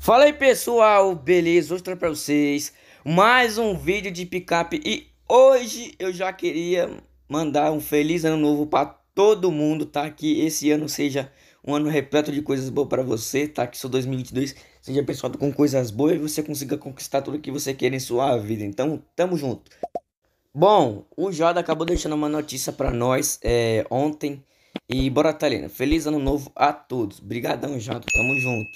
Fala aí pessoal, beleza? Hoje para vocês mais um vídeo de picape e hoje eu já queria mandar um feliz ano novo para todo mundo, tá? Que esse ano seja um ano repleto de coisas boas para você, tá? Que seu 2022 seja pessoal com coisas boas e você consiga conquistar tudo que você quer em sua vida. Então, tamo junto. Bom, o Jada acabou deixando uma notícia para nós é, ontem. E bora, Thalina. Feliz ano novo a todos. Brigadão, Jada. Tamo junto.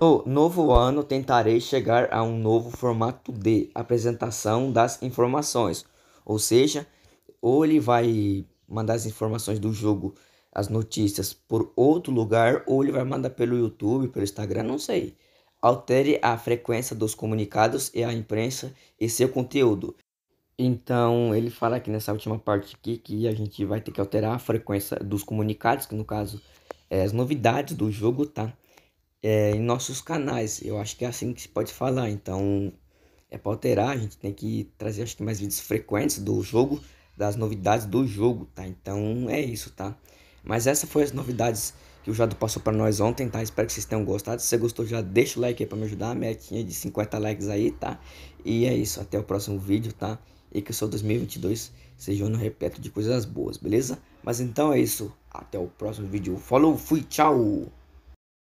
No novo ano, tentarei chegar a um novo formato de apresentação das informações. Ou seja, ou ele vai mandar as informações do jogo, as notícias, por outro lugar, ou ele vai mandar pelo YouTube, pelo Instagram, não sei. Altere a frequência dos comunicados e a imprensa e seu conteúdo. Então, ele fala aqui nessa última parte aqui que a gente vai ter que alterar a frequência dos comunicados, que no caso é as novidades do jogo, tá? É, em nossos canais. Eu acho que é assim que se pode falar. Então, é para alterar, a gente tem que trazer acho que mais vídeos frequentes do jogo das novidades do jogo, tá? Então é isso, tá? Mas essas foram as novidades que o Jado passou para nós ontem, tá? Espero que vocês tenham gostado. Se você gostou, já deixa o like aí para me ajudar. A metinha de 50 likes aí, tá? E é isso. Até o próximo vídeo, tá? E que o seu 2022 seja um ano repleto de coisas boas, beleza? Mas então é isso. Até o próximo vídeo. Falou, fui, tchau!